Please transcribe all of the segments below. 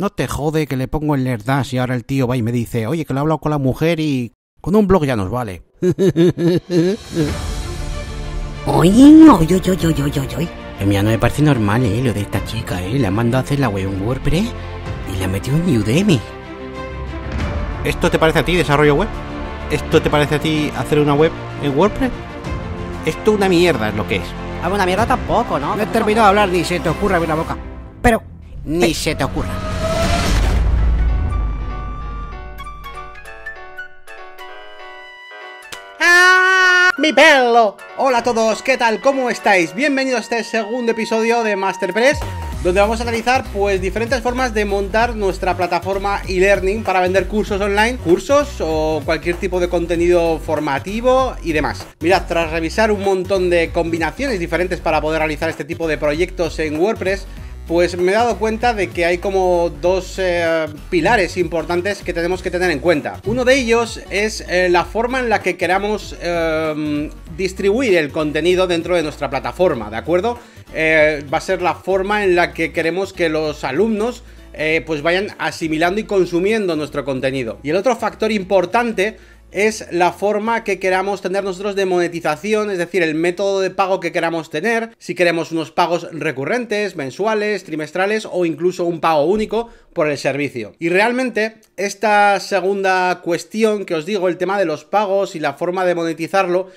No te jode que le pongo el nerdash y ahora el tío va y me dice, oye, que lo he hablado con la mujer y con un blog ya nos vale. Oye, oye, oye, oye, oye, oye. Mira, no me parece normal, ¿eh? Lo de esta chica, ¿eh? La mandó a hacer la web en WordPress y la metió en Udemy. ¿Esto te parece a ti, desarrollo web? ¿Esto te parece a ti hacer una web en WordPress? Esto una mierda es lo que es. Ah, una mierda tampoco, ¿no? No he terminado de hablar, ni se te ocurra abrir la boca. Pero... Ni se te ocurra. mi pelo. Hola a todos, ¿qué tal? ¿Cómo estáis? Bienvenidos a este segundo episodio de Masterpress donde vamos a analizar pues diferentes formas de montar nuestra plataforma e-learning para vender cursos online, cursos o cualquier tipo de contenido formativo y demás. Mirad, tras revisar un montón de combinaciones diferentes para poder realizar este tipo de proyectos en WordPress, pues me he dado cuenta de que hay como dos eh, pilares importantes que tenemos que tener en cuenta. Uno de ellos es eh, la forma en la que queramos em, distribuir el contenido dentro de nuestra plataforma, ¿de acuerdo? Eh, va a ser la forma en la que queremos que los alumnos pues vayan asimilando y consumiendo nuestro contenido. Y el otro factor importante es la forma que queramos tener nosotros de monetización, es decir, el método de pago que queramos tener, si queremos unos pagos recurrentes, mensuales, trimestrales o incluso un pago único por el servicio. Y realmente esta segunda cuestión que os digo, el tema de los pagos y la forma de monetizarlo,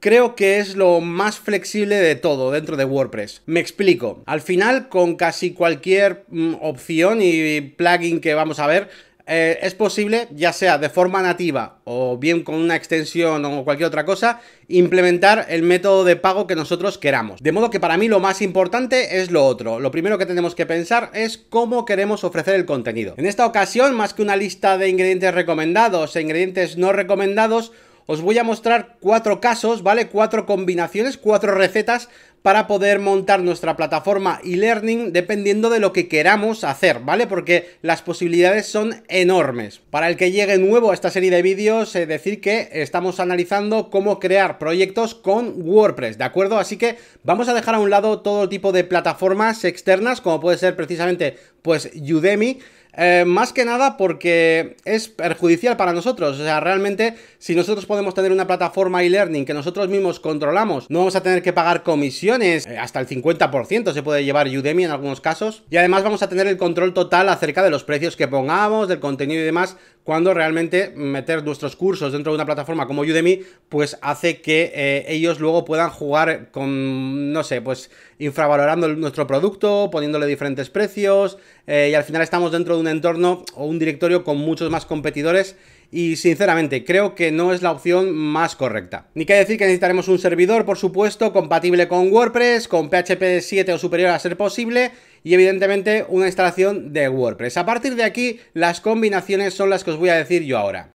creo que es lo más flexible de todo dentro de WordPress. Me explico. Al final, con casi cualquier mm, opción y plugin que vamos a ver, eh, es posible, ya sea de forma nativa o bien con una extensión o cualquier otra cosa, implementar el método de pago que nosotros queramos. De modo que para mí lo más importante es lo otro. Lo primero que tenemos que pensar es cómo queremos ofrecer el contenido. En esta ocasión, más que una lista de ingredientes recomendados e ingredientes no recomendados, os voy a mostrar cuatro casos, ¿vale? Cuatro combinaciones, cuatro recetas para poder montar nuestra plataforma e-learning dependiendo de lo que queramos hacer, ¿vale? Porque las posibilidades son enormes. Para el que llegue nuevo a esta serie de vídeos, es decir que estamos analizando cómo crear proyectos con WordPress, ¿de acuerdo? Así que vamos a dejar a un lado todo tipo de plataformas externas, como puede ser precisamente pues Udemy, eh, más que nada porque es perjudicial para nosotros. O sea, realmente, si nosotros podemos tener una plataforma e-learning que nosotros mismos controlamos, no vamos a tener que pagar comisiones, eh, hasta el 50% se puede llevar Udemy en algunos casos. Y además vamos a tener el control total acerca de los precios que pongamos, del contenido y demás, cuando realmente meter nuestros cursos dentro de una plataforma como Udemy, pues hace que eh, ellos luego puedan jugar con, no sé, pues infravalorando nuestro producto, poniéndole diferentes precios eh, y al final estamos dentro de un entorno o un directorio con muchos más competidores y sinceramente creo que no es la opción más correcta. Ni que decir que necesitaremos un servidor, por supuesto, compatible con WordPress, con PHP 7 o superior a ser posible y evidentemente una instalación de WordPress. A partir de aquí, las combinaciones son las que os voy a decir yo ahora.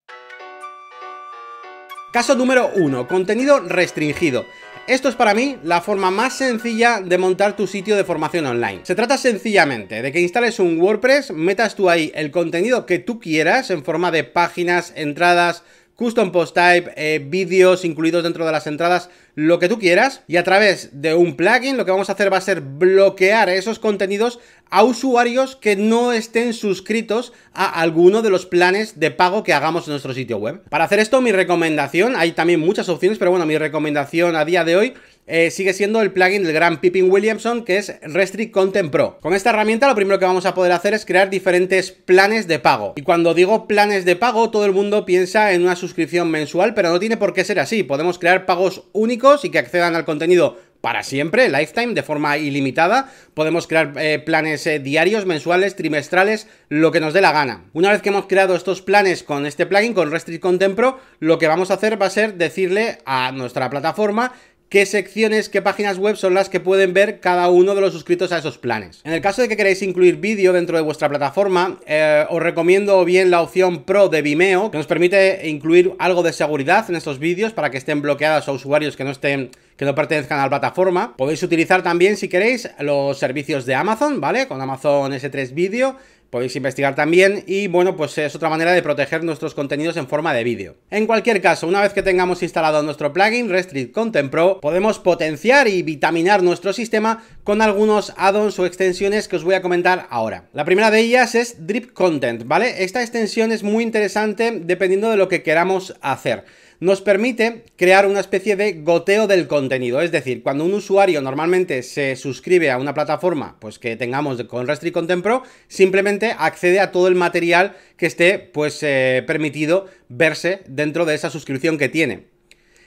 Caso número 1, contenido restringido. Esto es para mí la forma más sencilla de montar tu sitio de formación online. Se trata sencillamente de que instales un WordPress, metas tú ahí el contenido que tú quieras en forma de páginas, entradas, custom post type, eh, vídeos incluidos dentro de las entradas, lo que tú quieras. Y a través de un plugin lo que vamos a hacer va a ser bloquear esos contenidos a usuarios que no estén suscritos a alguno de los planes de pago que hagamos en nuestro sitio web. Para hacer esto, mi recomendación, hay también muchas opciones, pero bueno, mi recomendación a día de hoy eh, sigue siendo el plugin del gran Pippin Williamson, que es Restrict Content Pro. Con esta herramienta lo primero que vamos a poder hacer es crear diferentes planes de pago. Y cuando digo planes de pago, todo el mundo piensa en una suscripción mensual, pero no tiene por qué ser así. Podemos crear pagos únicos y que accedan al contenido para siempre, lifetime, de forma ilimitada. Podemos crear eh, planes eh, diarios, mensuales, trimestrales, lo que nos dé la gana. Una vez que hemos creado estos planes con este plugin, con Restrict Content Pro, lo que vamos a hacer va a ser decirle a nuestra plataforma qué secciones, qué páginas web son las que pueden ver cada uno de los suscritos a esos planes. En el caso de que queréis incluir vídeo dentro de vuestra plataforma, eh, os recomiendo bien la opción Pro de Vimeo, que nos permite incluir algo de seguridad en estos vídeos para que estén bloqueados a usuarios que no estén que no pertenezcan a la plataforma. Podéis utilizar también, si queréis, los servicios de Amazon, ¿vale? Con Amazon S3 Video podéis investigar también y bueno, pues es otra manera de proteger nuestros contenidos en forma de vídeo. En cualquier caso, una vez que tengamos instalado nuestro plugin Restrict Content Pro, podemos potenciar y vitaminar nuestro sistema con algunos add-ons o extensiones que os voy a comentar ahora. La primera de ellas es Drip Content, ¿vale? Esta extensión es muy interesante dependiendo de lo que queramos hacer nos permite crear una especie de goteo del contenido. Es decir, cuando un usuario normalmente se suscribe a una plataforma pues que tengamos con Restrict Content Pro, simplemente accede a todo el material que esté pues eh, permitido verse dentro de esa suscripción que tiene.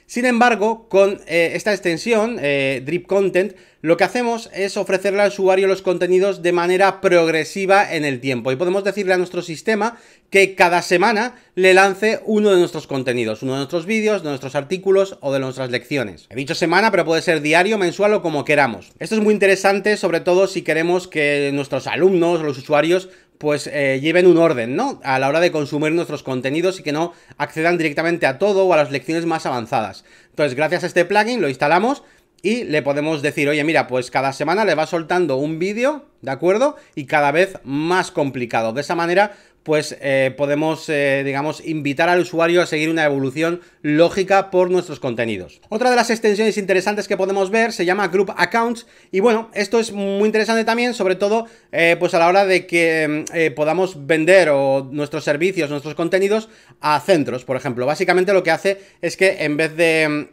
Sin embargo, con eh, esta extensión, eh, Drip Content, lo que hacemos es ofrecerle al usuario los contenidos de manera progresiva en el tiempo. Y podemos decirle a nuestro sistema que cada semana le lance uno de nuestros contenidos, uno de nuestros vídeos, de nuestros artículos o de nuestras lecciones. He dicho semana, pero puede ser diario, mensual o como queramos. Esto es muy interesante, sobre todo si queremos que nuestros alumnos, los usuarios, pues eh, lleven un orden, ¿no? A la hora de consumir nuestros contenidos y que no accedan directamente a todo o a las lecciones más avanzadas. Entonces, gracias a este plugin lo instalamos y le podemos decir, oye, mira, pues cada semana le va soltando un vídeo, ¿de acuerdo? Y cada vez más complicado. De esa manera pues eh, podemos, eh, digamos, invitar al usuario a seguir una evolución lógica por nuestros contenidos. Otra de las extensiones interesantes que podemos ver se llama Group Accounts y bueno, esto es muy interesante también, sobre todo eh, pues a la hora de que mm, podamos vender nuestros servicios, nuestros contenidos a centros, por ejemplo. Básicamente lo que hace es que en vez de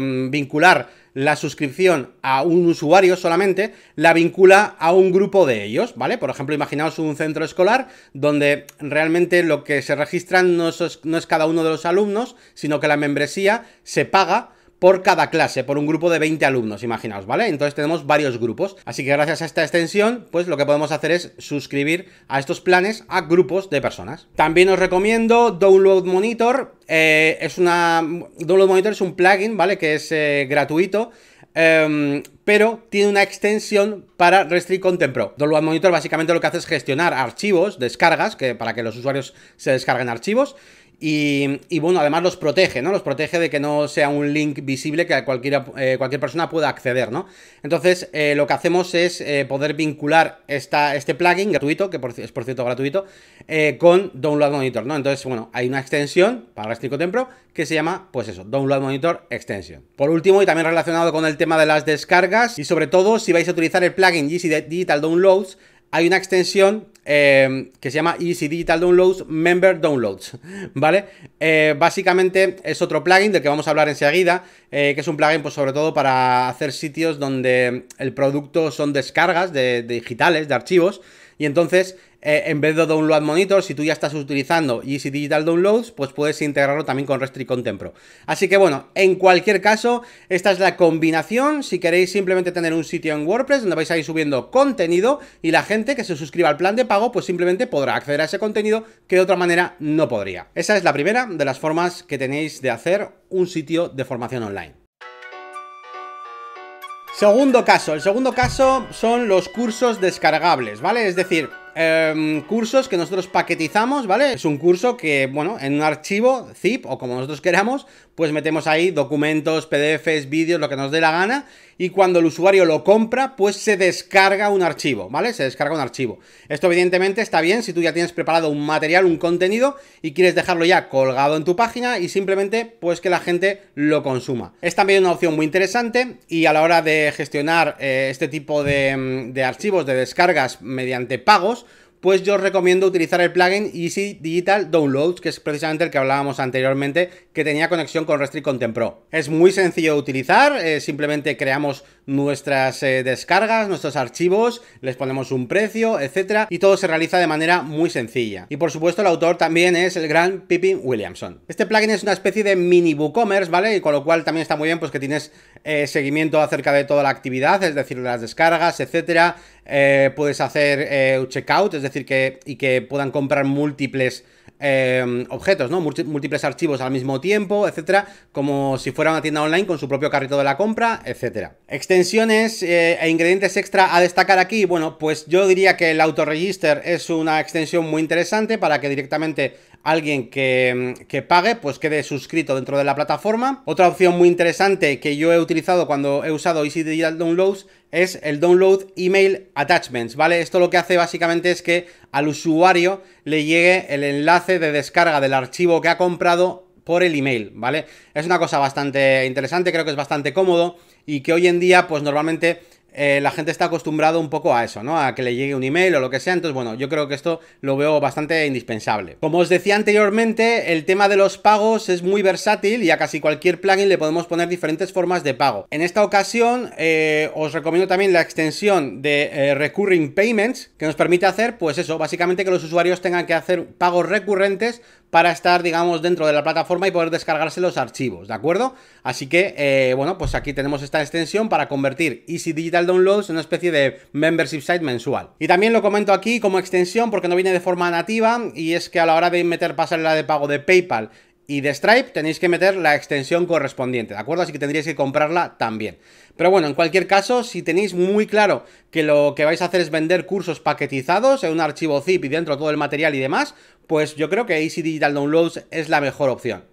mm, vincular la suscripción a un usuario solamente, la vincula a un grupo de ellos, ¿vale? Por ejemplo, imaginaos un centro escolar donde realmente lo que se registran no es, no es cada uno de los alumnos, sino que la membresía se paga por cada clase, por un grupo de 20 alumnos, imaginaos, ¿vale? Entonces tenemos varios grupos. Así que gracias a esta extensión, pues lo que podemos hacer es suscribir a estos planes a grupos de personas. También os recomiendo Download Monitor. Eh, es una... Download Monitor es un plugin, ¿vale? Que es eh, gratuito. Em, pero tiene una extensión para Restrict Content Pro. Download Monitor básicamente lo que hace es gestionar archivos, descargas, que para que los usuarios se descarguen archivos, y, bueno, además los protege, ¿no? Los protege de que no sea un link visible que cualquiera, eh, cualquier persona pueda acceder, ¿no? Entonces, eh, lo que hacemos es eh, poder vincular esta, este plugin gratuito, que es por cierto gratuito, con Download Monitor, ¿no? Entonces, bueno, hay una extensión para Gastrico templo que se llama, pues eso, Download Monitor Extension. Por último, y también relacionado con el tema de las descargas, y sobre todo si vais a utilizar el plugin GC Digital Downloads, hay una extensión Em, que se llama Easy Digital Downloads Member Downloads, ¿vale? Eh, básicamente es otro plugin del que vamos a hablar enseguida, eh, que es un plugin pues sobre todo para hacer sitios donde el producto son descargas de digitales, de archivos, y entonces eh, en vez de Download Monitor, si tú ya estás utilizando Easy Digital Downloads, pues puedes integrarlo también con Restrict Content Pro. Así que bueno, en cualquier caso, esta es la combinación. Si queréis simplemente tener un sitio en WordPress donde vais a ir subiendo contenido y la gente que se suscriba al plan de pago, pues simplemente podrá acceder a ese contenido que de otra manera no podría. Esa es la primera de las formas que tenéis de hacer un sitio de formación online. Segundo caso, el segundo caso son los cursos descargables, ¿vale? Es decir, Em, cursos que nosotros paquetizamos, ¿vale? Es un curso que, bueno, en un archivo zip o como nosotros queramos, pues metemos ahí documentos, PDFs, vídeos, lo que nos dé la gana y cuando el usuario lo compra, pues se descarga un archivo, ¿vale? Se descarga un archivo. Esto evidentemente está bien si tú ya tienes preparado un material, un contenido y quieres dejarlo ya colgado en tu página y simplemente pues que la gente lo consuma. Es también una opción muy interesante y a la hora de gestionar eh, este tipo em, de archivos, de descargas mediante pagos, pues yo os recomiendo utilizar el plugin Easy Digital Downloads, que es precisamente el que hablábamos anteriormente, que tenía conexión con Restrict Content Pro. Es muy sencillo de utilizar, eh, simplemente creamos nuestras eh, descargas, nuestros archivos, les ponemos un precio, etcétera, y todo se realiza de manera muy sencilla. Y por supuesto, el autor también es el gran Pippin Williamson. Este plugin es una especie de mini WooCommerce, ¿vale? Y con lo cual también está muy bien, pues que tienes eh, seguimiento acerca de toda la actividad, es decir, las descargas, etcétera. puedes hacer checkout, es decir, decir, que, y que puedan comprar múltiples eh, objetos, ¿no? Múltiples archivos al mismo tiempo, etcétera, como si fuera una tienda online con su propio carrito de la compra, etcétera. Extensiones eh, e ingredientes extra a destacar aquí, bueno, pues yo diría que el Autoregister es una extensión muy interesante para que directamente alguien mm, que, pague, pues quede suscrito dentro de la plataforma. Otra opción muy interesante que yo he utilizado cuando he usado Easy Digital Downloads es el download email attachments, ¿vale? Esto lo que hace básicamente es que al usuario le llegue el enlace de descarga del archivo que ha comprado por el email, ¿vale? Es una cosa bastante interesante, creo que es bastante cómodo y que hoy en día pues normalmente eh, la gente está acostumbrada un poco a eso, ¿no? A que le llegue un email o lo que sea. Entonces, bueno, yo creo que esto lo veo bastante indispensable. Como os decía anteriormente, el tema de los pagos es muy versátil y a casi cualquier plugin le podemos poner diferentes formas de pago. En esta ocasión, eh, os recomiendo también la extensión de eh, Recurring Payments, que nos permite hacer, pues eso, básicamente que los usuarios tengan que hacer pagos recurrentes para estar, digamos, dentro de la plataforma y poder descargarse los archivos, ¿de acuerdo? Así que, eh, bueno, pues aquí tenemos esta extensión para convertir Easy Digital Downloads en una especie de membership site mensual. Y también lo comento aquí como extensión porque no viene de forma nativa y es que a la hora de meter pasarela de pago de PayPal y de Stripe tenéis que meter la extensión correspondiente, ¿de acuerdo? Así que tendríais que comprarla también. Pero bueno, en cualquier caso, si tenéis muy claro que lo que vais a hacer es vender cursos paquetizados en un archivo zip y dentro todo el material y demás, pues yo creo que Easy Digital Downloads es la mejor opción.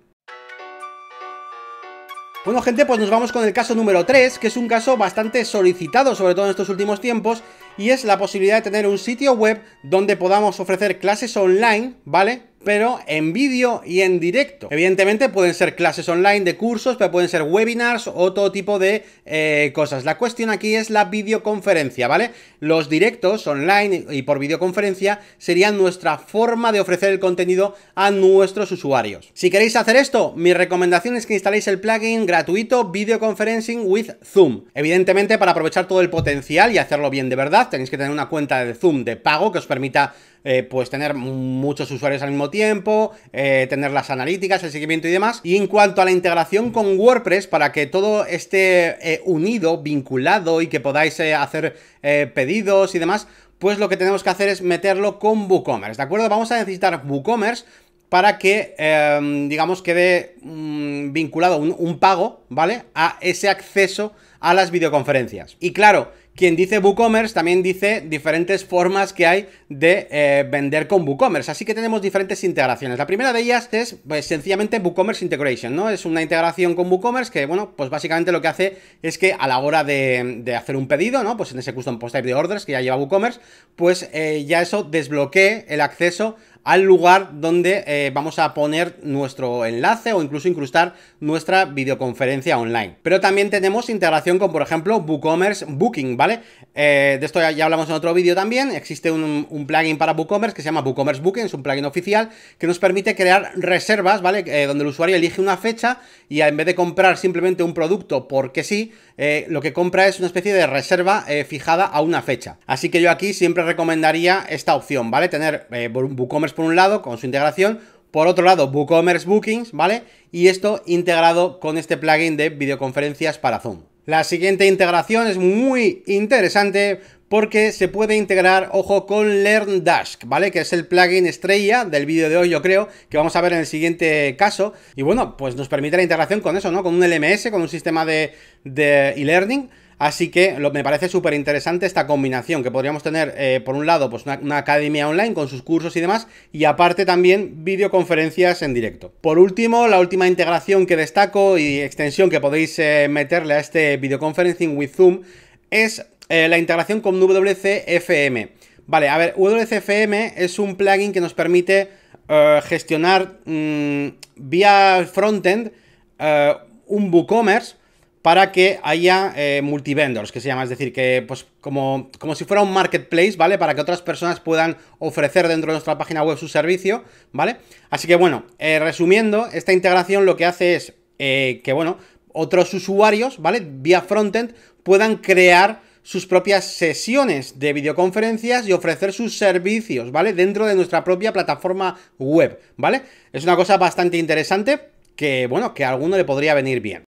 Bueno gente, pues nos vamos con el caso número 3, que es un caso bastante solicitado, sobre todo en estos últimos tiempos, y es la posibilidad de tener un sitio web donde podamos ofrecer clases online, ¿vale? pero en vídeo y en directo. Evidentemente pueden ser clases online de cursos, pero pueden ser webinars o todo tipo de eh, cosas. La cuestión aquí es la videoconferencia, ¿vale? Los directos online y por videoconferencia serían nuestra forma de ofrecer el contenido a nuestros usuarios. Si queréis hacer esto, mi recomendación es que instaléis el plugin gratuito Videoconferencing with Zoom. Evidentemente, para aprovechar todo el potencial y hacerlo bien de verdad, tenéis que tener una cuenta de Zoom de pago que os permita eh, pues tener muchos usuarios al mismo tiempo tiempo, eh, tener las analíticas, el seguimiento y demás. Y en cuanto a la integración con WordPress, para que todo esté eh, unido, vinculado y que podáis eh, hacer pedidos y demás, pues lo que tenemos que hacer es meterlo con WooCommerce, ¿de acuerdo? Vamos a necesitar WooCommerce para que, em, digamos, quede mm, vinculado un, un, pago, ¿vale? A ese acceso a las videoconferencias. Y claro, quien dice WooCommerce también dice diferentes formas que hay de eh, vender con WooCommerce. Así que tenemos diferentes integraciones. La primera de ellas es pues, sencillamente WooCommerce Integration, ¿no? Es una integración con WooCommerce que, bueno, pues básicamente lo que hace es que a la hora de, hacer un pedido, ¿no? Pues en ese custom post type de orders que ya lleva WooCommerce, pues eh, ya eso desbloquee el acceso al lugar donde eh, vamos a poner nuestro enlace o incluso incrustar nuestra videoconferencia online. Pero también tenemos integración con, por ejemplo, WooCommerce Booking, ¿vale? Eh, de esto ya hablamos en otro vídeo también. Existe un, plugin para WooCommerce que se llama WooCommerce Booking, es un plugin oficial que nos permite crear reservas, ¿vale? Eh, donde el usuario elige una fecha y en vez de comprar simplemente un producto porque sí, lo que compra es una especie de reserva fijada a una fecha. Así que yo aquí siempre recomendaría esta opción, ¿vale? Tener WooCommerce por un lado, con su integración, por otro lado, WooCommerce Bookings, ¿vale? Y esto integrado con este plugin de videoconferencias para Zoom. La siguiente integración es muy interesante porque se puede integrar, ojo, con LearnDask, ¿vale? Que es el plugin estrella del vídeo de hoy, yo creo, que vamos a ver en el siguiente caso. Y bueno, pues nos permite la integración con eso, ¿no? Con un LMS, con un sistema de, de e-learning. Así que me parece súper interesante esta combinación que podríamos tener, eh, por un lado, pues una, academia online con sus cursos y demás, y aparte también videoconferencias en directo. Por último, la última integración que destaco y extensión que podéis eh, meterle a este videoconferencing with Zoom es eh, la integración con WCFM. Vale, a ver, WCFM es un plugin que nos permite gestionar mm, vía frontend un WooCommerce para que haya eh, multivendors, que se llama, es decir, que pues como, como si fuera un marketplace, ¿vale? Para que otras personas puedan ofrecer dentro de nuestra página web su servicio, ¿vale? Así que bueno, eh, resumiendo, esta integración lo que hace es eh, que, bueno, otros usuarios, ¿vale? Vía frontend puedan crear sus propias sesiones de videoconferencias y ofrecer sus servicios, ¿vale? Dentro de nuestra propia plataforma web, ¿vale? Es una cosa bastante interesante que, bueno, que a alguno le podría venir bien.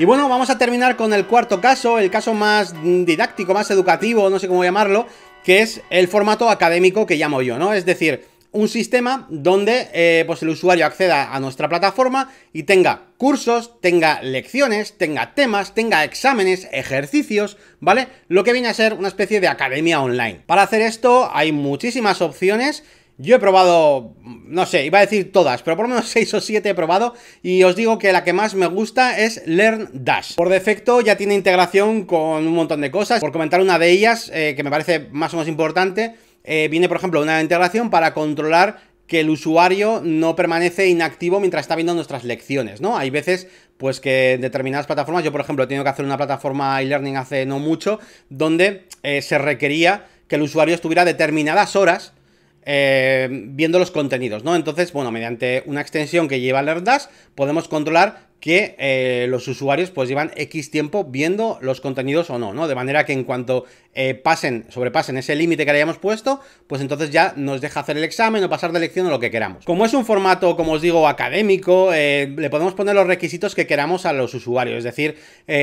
Y bueno, vamos a terminar con el cuarto caso, el caso más didáctico, más educativo, no sé cómo llamarlo, que es el formato académico que llamo yo, ¿no? Es decir, un sistema donde eh, pues el usuario acceda a nuestra plataforma y tenga cursos, tenga lecciones, tenga temas, tenga exámenes, ejercicios, ¿vale? Lo que viene a ser una especie de academia online. Para hacer esto hay muchísimas opciones yo he probado, no sé, iba a decir todas, pero por lo menos 6 o 7 he probado y os digo que la que más me gusta es Learn Dash. Por defecto ya tiene integración con un montón de cosas, por comentar una de ellas eh, que me parece más o menos importante, eh, viene por ejemplo una integración para controlar que el usuario no permanece inactivo mientras está viendo nuestras lecciones, ¿no? Hay veces, pues que en determinadas plataformas, yo por ejemplo he tenido que hacer una plataforma e-learning hace no mucho, donde eh, se requería que el usuario estuviera determinadas horas eh, viendo los contenidos, ¿no? Entonces, bueno, mediante una extensión que lleva alertas podemos controlar que eh, los usuarios pues llevan X tiempo viendo los contenidos o no, ¿no? De manera que en cuanto eh, pasen, sobrepasen ese límite que le hayamos puesto, pues entonces ya nos deja hacer el examen o pasar de lección o lo que queramos. Como es un formato, como os digo, académico, eh, le podemos poner los requisitos que queramos a los usuarios. Es decir,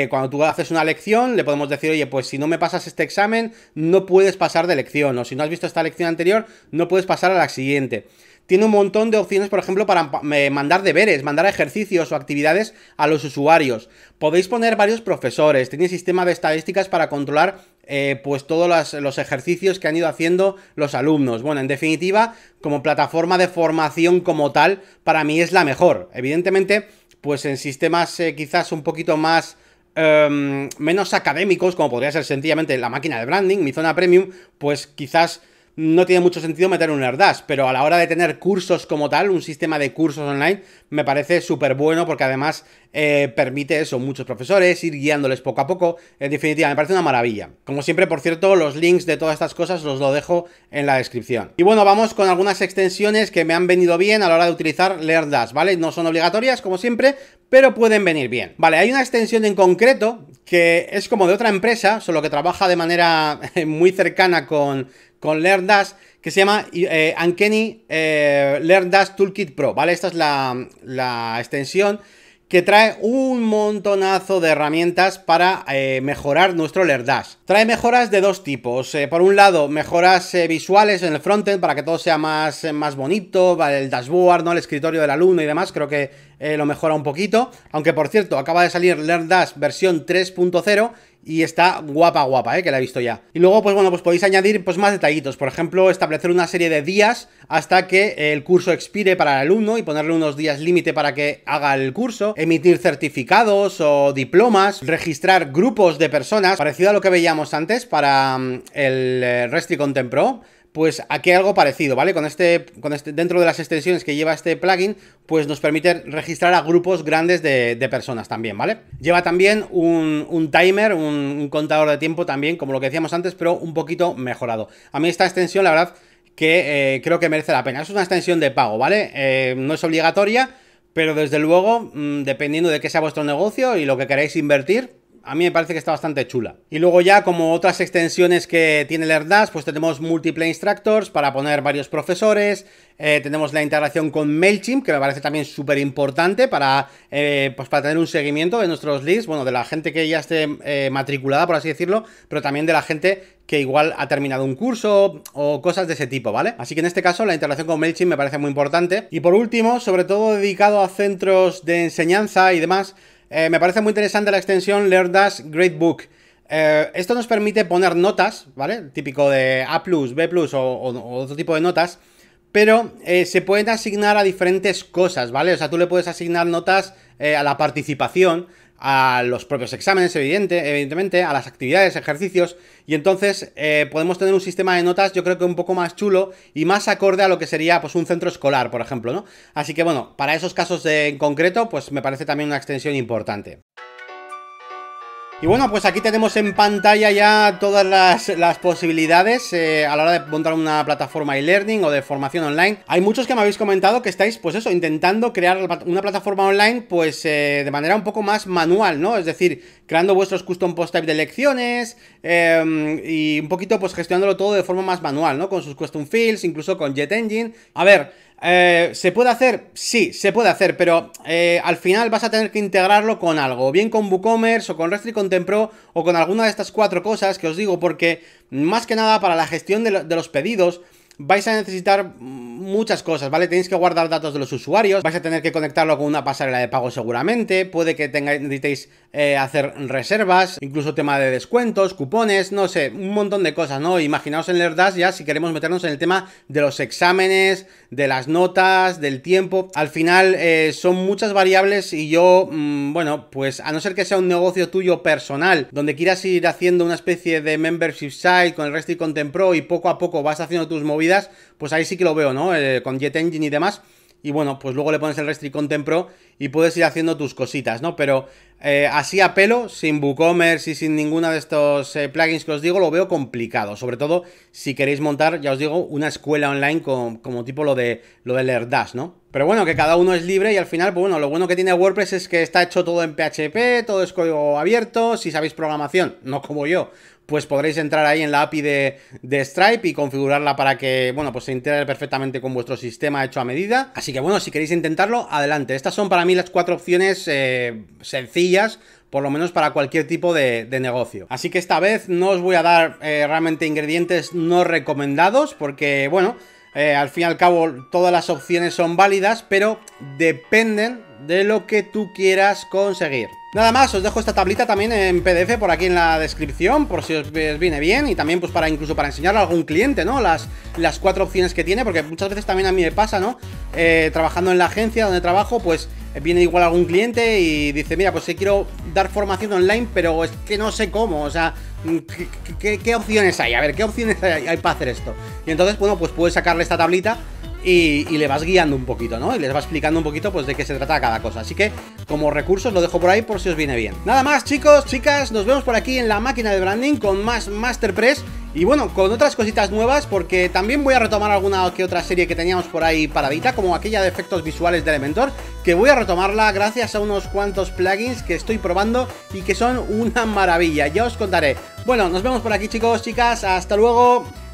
cuando tú haces una lección, le podemos decir, oye, pues si no me pasas este examen, no puedes pasar de lección. O si no has visto esta lección anterior, no puedes pasar a la siguiente tiene un montón de opciones, por ejemplo, para mandar deberes, mandar ejercicios o actividades a los usuarios. Podéis poner varios profesores, tiene sistema de estadísticas para controlar eh, pues todos los, ejercicios que han ido haciendo los alumnos. Bueno, en definitiva, como plataforma de formación como tal, para mí es la mejor. Evidentemente, pues en sistemas eh, quizás un poquito más... Em, menos académicos, como podría ser sencillamente la máquina de branding, mi zona premium, pues quizás no tiene mucho sentido meter un LearnDash, pero a la hora de tener cursos como tal, un sistema de cursos online, me parece súper bueno porque además eh, permite eso, muchos profesores, ir guiándoles poco a poco. En definitiva, me parece una maravilla. Como siempre, por cierto, los links de todas estas cosas los lo dejo en la descripción. Y bueno, vamos con algunas extensiones que me han venido bien a la hora de utilizar LearnDash, ¿vale? No son obligatorias, como siempre, pero pueden venir bien. Vale, hay una extensión en concreto que es como de otra empresa, solo que trabaja de manera muy cercana con con Learn Dash que se llama eh, eh LearnDash Dash Toolkit Pro, ¿vale? Esta es la, extensión que trae un montonazo de herramientas para eh, mejorar nuestro Learn Dash. Trae mejoras de dos tipos. Eh, por un lado, mejoras visuales en el frontend para que todo sea más, más bonito, el dashboard, ¿no? El escritorio del alumno y demás. Creo que eh, lo mejora un poquito. Aunque por cierto, acaba de salir Learn Dash versión 3.0 y está guapa guapa, eh, que la he visto ya. Y luego, pues bueno, pues podéis añadir pues, más detallitos, por ejemplo, establecer una serie de días hasta que eh, el curso expire para el alumno y ponerle unos días límite para que haga el curso, emitir certificados o diplomas, registrar grupos de personas, parecido a lo que veíamos antes para mm, el eh, content Pro, pues aquí algo parecido, ¿vale? Con este, con este, dentro de las extensiones que lleva este plugin, pues nos permite registrar a grupos grandes de, personas también, ¿vale? Lleva también un, timer, un, contador de tiempo también, como lo que decíamos antes, pero un poquito mejorado. A mí esta extensión, la verdad, que eh, creo que merece la pena. Es una extensión de pago, ¿vale? Eh, no es obligatoria, pero desde luego, mm, dependiendo de qué sea vuestro negocio y lo que queráis invertir, a mí me parece que está bastante chula. Y luego ya como otras extensiones que tiene LearnDash, pues tenemos Multiple instructors para poner varios profesores, eh, tenemos la integración con MailChimp, que me parece también súper importante para, eh, pues para tener un seguimiento de nuestros leads, bueno, de la gente que ya esté eh, matriculada, por así decirlo, pero también de la gente que igual ha terminado un curso o cosas de ese tipo, ¿vale? Así que en este caso la integración con MailChimp me parece muy importante. Y por último, sobre todo dedicado a centros de enseñanza y demás, eh, me parece muy interesante la extensión Learn Dash Great Book. Eh, esto nos permite poner notas, ¿vale? Típico de A, B o, o, otro tipo de notas. Pero eh, se pueden asignar a diferentes cosas, ¿vale? O sea, tú le puedes asignar notas a la participación, a los propios exámenes, evidente, evidentemente, a las actividades, ejercicios, y entonces eh, podemos tener un sistema de notas yo creo que un poco más chulo y más acorde a lo que sería pues un centro escolar, por ejemplo, ¿no? Así que bueno, para esos casos en concreto, pues me parece también una extensión importante. Y bueno, pues aquí tenemos en pantalla ya todas las, posibilidades eh, a la hora de montar una plataforma e-learning o de formación online. Hay muchos que me habéis comentado que estáis, pues eso, intentando crear una plataforma online, pues eh, de manera un poco más manual, ¿no? Es decir, creando vuestros custom post type de lecciones em, y un poquito, pues gestionándolo todo de forma más manual, ¿no? Con sus custom fields, incluso con Jet Engine. A ver, eh, ¿Se puede hacer? Sí, se puede hacer, pero eh, al final vas a tener que integrarlo con algo, bien con WooCommerce o con Restri Content Pro o con alguna de estas cuatro cosas que os digo, porque más que nada para la gestión de, los pedidos, vais a necesitar muchas cosas, ¿vale? Tenéis que guardar datos de los usuarios, vais a tener que conectarlo con una pasarela de pago seguramente, puede que tengáis, necesitéis eh, hacer reservas, incluso tema de descuentos, cupones, no sé, un montón de cosas, ¿no? Imaginaos en Leerdas ya si queremos meternos en el tema de los exámenes, de las notas, del tiempo. Al final eh, son muchas variables y yo, mm, bueno, pues a no ser que sea un negocio tuyo personal, donde quieras ir haciendo una especie de membership site con el resto y Content Pro y poco a poco vas haciendo tus movidas, pues ahí sí que lo veo, ¿no? Eh, con Jet Engine y demás y bueno, pues luego le pones el Restrict Content Pro y puedes ir haciendo tus cositas, ¿no? Pero eh, así a pelo, sin WooCommerce y sin ninguno de estos eh, plugins que os digo, lo veo complicado, sobre todo si queréis montar, ya os digo, una escuela online con, como tipo lo de lo del ¿no? Pero bueno, que cada uno es libre y al final, pues bueno, lo bueno que tiene WordPress es que está hecho todo en PHP, todo es código abierto, si sabéis programación, no como yo, pues podréis entrar ahí en la API de, Stripe y configurarla para que, bueno, pues se integre perfectamente con vuestro sistema hecho a medida. Así que bueno, si queréis intentarlo, adelante. Estas son para mí las cuatro opciones eh, sencillas por lo menos para cualquier tipo de, negocio. Así que esta vez no os voy a dar eh, realmente ingredientes no recomendados porque, bueno, eh, al fin y al cabo todas las opciones son válidas, pero dependen de lo que tú quieras conseguir. Nada más, os dejo esta tablita también en PDF por aquí en la descripción, por si os viene bien, y también pues para incluso para enseñar a algún cliente, ¿no? Las, las cuatro opciones que tiene, porque muchas veces también a mí me pasa, ¿no? Eh, trabajando en la agencia donde trabajo, pues viene igual algún cliente y dice, mira, pues sí eh, quiero dar formación online, pero es que no sé cómo, o sea, ¿qué, opciones hay? A ver, ¿qué opciones hay, hay para hacer esto? Y entonces, bueno, pues puedes sacarle esta tablita y, le vas guiando un poquito, ¿no? Y les vas explicando un poquito pues de qué se trata cada cosa. Así que como recursos lo dejo por ahí por si os viene bien. Nada más chicos, chicas, nos vemos por aquí en la máquina de branding con más Masterpress y bueno, con otras cositas nuevas porque también voy a retomar alguna que otra serie que teníamos por ahí paradita, como aquella de efectos visuales de Elementor, que voy a retomarla gracias a unos cuantos plugins que estoy probando y que son una maravilla, ya os contaré. Bueno, nos vemos por aquí chicos, chicas, hasta luego.